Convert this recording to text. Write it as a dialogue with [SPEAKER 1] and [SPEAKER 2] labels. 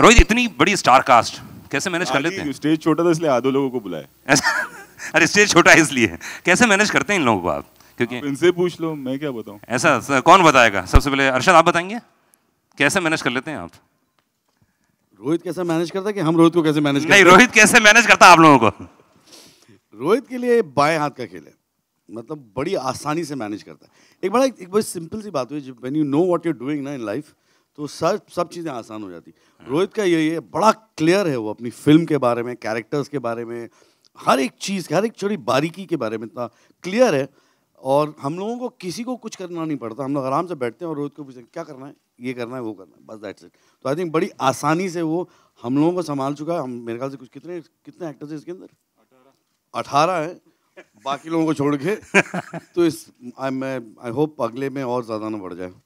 [SPEAKER 1] रोहित इतनी बड़ी star cast कैसे मैनेज कर लेते हैं
[SPEAKER 2] स्टेज छोटा था इसलिए आधो लोगों को बुलाए
[SPEAKER 1] अरे स्टेज छोटा है इसलिए कैसे मैनेज करते हैं इन लोगों को आप क्योंकि
[SPEAKER 3] इनसे पूछ लो मैं क्या बताऊं
[SPEAKER 1] ऐसा कौन बताएगा सबसे पहले अर्शद आप बताएंगे कैसे मैनेज कर लेते हैं आप
[SPEAKER 3] रोहित कैसे मैनेज करता है कि हम रोहित को कैसे मैनेज नहीं रोहित
[SPEAKER 1] कैसे मैनेज करता आप लोगों को
[SPEAKER 3] रोहित के लिए बाएं हाथ का खेल है मतलब बड़ी आसानी से मैनेज करता है एक बड़ा एक बड़ी सिंपल सी बात हुई जब when you know what you're doing ना इन लाइफ तो सब सब चीज़ें आसान हो जाती हाँ। रोहित का यही है बड़ा क्लियर है वो अपनी फिल्म के बारे में कैरेक्टर्स के बारे में हर एक चीज़ हर एक छोटी बारीकी के बारे में इतना क्लियर है और हम लोगों को किसी को कुछ करना नहीं पड़ता हम लोग आराम से बैठते हैं और रोहित को पूछते हैं क्या करना है ये करना है वो करना है बस दैट्स इट तो आई थिंक बड़ी आसानी से वो हम लोगों को संभाल चुका है हम मेरे ख्याल से कुछ कितने कितने एक्टर्स हैं इसके अंदर अठारह है बाकी लोगों को छोड़ के तो इस आई मैं आई होप अगले में और ज़्यादा ना बढ़ जाए